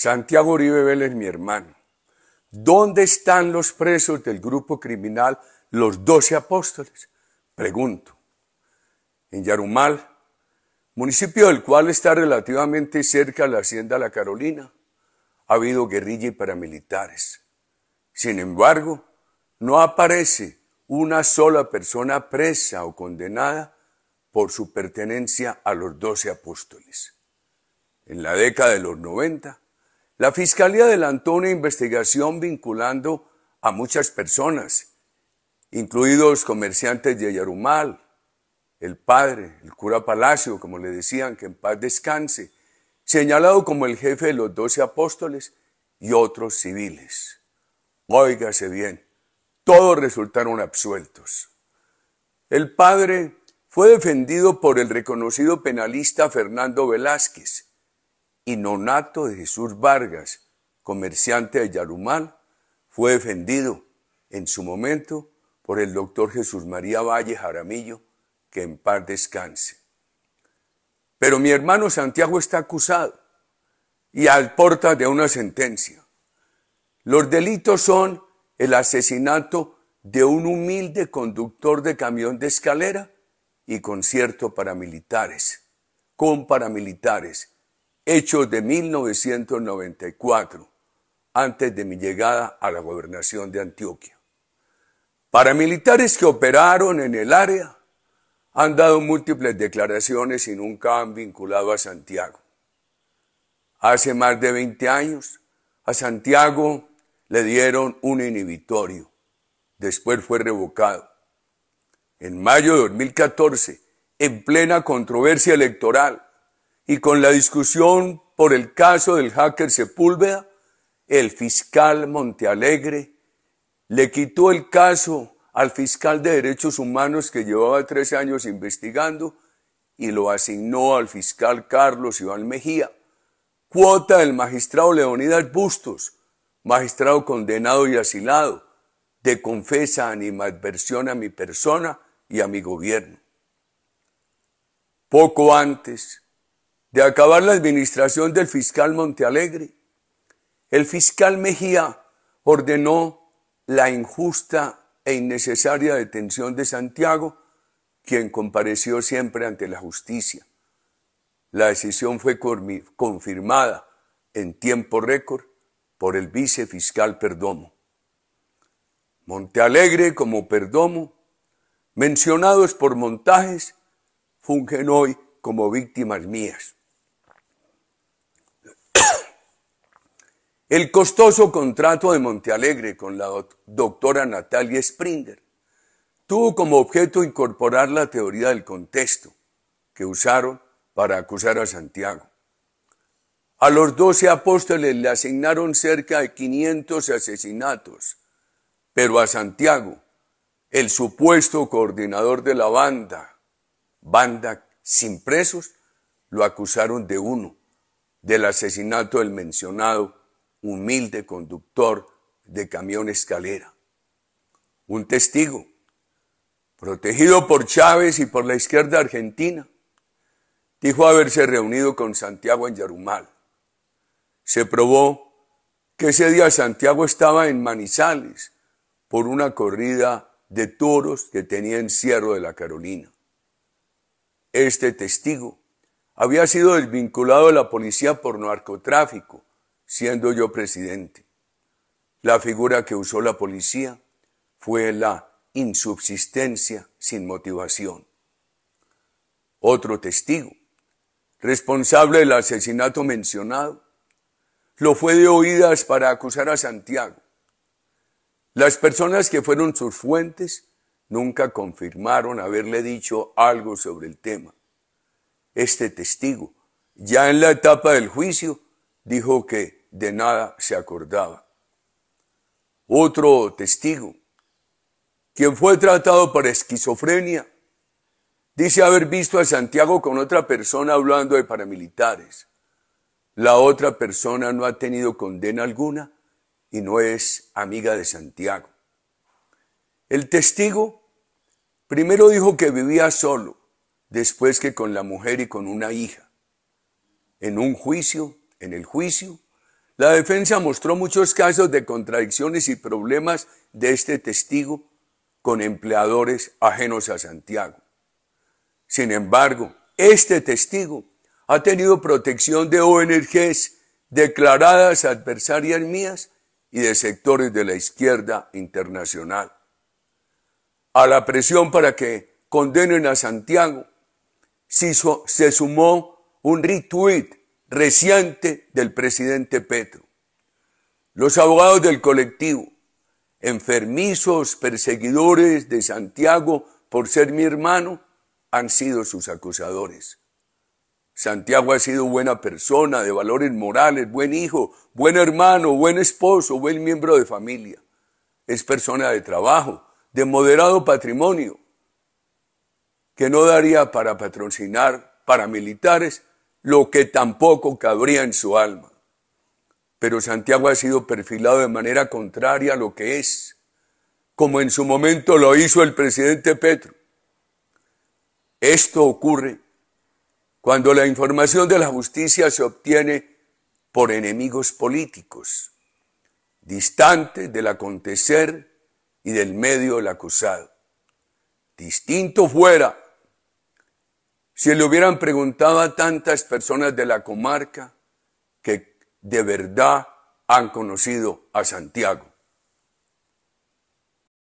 Santiago Uribe Vélez, mi hermano. ¿Dónde están los presos del grupo criminal los doce apóstoles? Pregunto. En Yarumal, municipio del cual está relativamente cerca la hacienda La Carolina, ha habido guerrilla y paramilitares. Sin embargo, no aparece una sola persona presa o condenada por su pertenencia a los doce apóstoles. En la década de los 90, la Fiscalía adelantó una investigación vinculando a muchas personas, incluidos comerciantes de Yarumal, el padre, el cura Palacio, como le decían, que en paz descanse, señalado como el jefe de los doce apóstoles y otros civiles. Óigase bien, todos resultaron absueltos. El padre fue defendido por el reconocido penalista Fernando Velázquez, y nonato de Jesús Vargas, comerciante de Yarumal, fue defendido en su momento por el doctor Jesús María Valle Jaramillo, que en paz descanse. Pero mi hermano Santiago está acusado y al porta de una sentencia. Los delitos son el asesinato de un humilde conductor de camión de escalera y concierto paramilitares, con paramilitares, Hechos de 1994, antes de mi llegada a la gobernación de Antioquia. Paramilitares que operaron en el área han dado múltiples declaraciones y nunca han vinculado a Santiago. Hace más de 20 años, a Santiago le dieron un inhibitorio. Después fue revocado. En mayo de 2014, en plena controversia electoral, y con la discusión por el caso del hacker Sepúlveda, el fiscal Montealegre le quitó el caso al fiscal de derechos humanos que llevaba tres años investigando y lo asignó al fiscal Carlos Iván Mejía, cuota del magistrado Leonidas Bustos, magistrado condenado y asilado, de confesa animadversión a mi persona y a mi gobierno. Poco antes, de acabar la administración del fiscal Montealegre, el fiscal Mejía ordenó la injusta e innecesaria detención de Santiago, quien compareció siempre ante la justicia. La decisión fue confirmada en tiempo récord por el vicefiscal Perdomo. Montealegre como Perdomo, mencionados por montajes, fungen hoy como víctimas mías. El costoso contrato de Montealegre con la doctora Natalia Springer tuvo como objeto incorporar la teoría del contexto que usaron para acusar a Santiago. A los doce apóstoles le asignaron cerca de 500 asesinatos, pero a Santiago, el supuesto coordinador de la banda, banda sin presos, lo acusaron de uno, del asesinato del mencionado humilde conductor de camión escalera. Un testigo, protegido por Chávez y por la izquierda argentina, dijo haberse reunido con Santiago en Yarumal. Se probó que ese día Santiago estaba en Manizales por una corrida de toros que tenía en Cierro de la Carolina. Este testigo había sido desvinculado de la policía por narcotráfico siendo yo presidente. La figura que usó la policía fue la insubsistencia sin motivación. Otro testigo, responsable del asesinato mencionado, lo fue de oídas para acusar a Santiago. Las personas que fueron sus fuentes nunca confirmaron haberle dicho algo sobre el tema. Este testigo, ya en la etapa del juicio, dijo que de nada se acordaba. Otro testigo, quien fue tratado para esquizofrenia, dice haber visto a Santiago con otra persona hablando de paramilitares. La otra persona no ha tenido condena alguna y no es amiga de Santiago. El testigo primero dijo que vivía solo, después que con la mujer y con una hija. En un juicio, en el juicio, la defensa mostró muchos casos de contradicciones y problemas de este testigo con empleadores ajenos a Santiago. Sin embargo, este testigo ha tenido protección de ONGs declaradas adversarias mías y de sectores de la izquierda internacional. A la presión para que condenen a Santiago se sumó un retweet reciente del presidente Petro. Los abogados del colectivo, enfermizos, perseguidores de Santiago por ser mi hermano, han sido sus acusadores. Santiago ha sido buena persona, de valores morales, buen hijo, buen hermano, buen esposo, buen miembro de familia. Es persona de trabajo, de moderado patrimonio, que no daría para patrocinar paramilitares lo que tampoco cabría en su alma. Pero Santiago ha sido perfilado de manera contraria a lo que es, como en su momento lo hizo el presidente Petro. Esto ocurre cuando la información de la justicia se obtiene por enemigos políticos, distantes del acontecer y del medio del acusado. Distinto fuera si le hubieran preguntado a tantas personas de la comarca que de verdad han conocido a Santiago.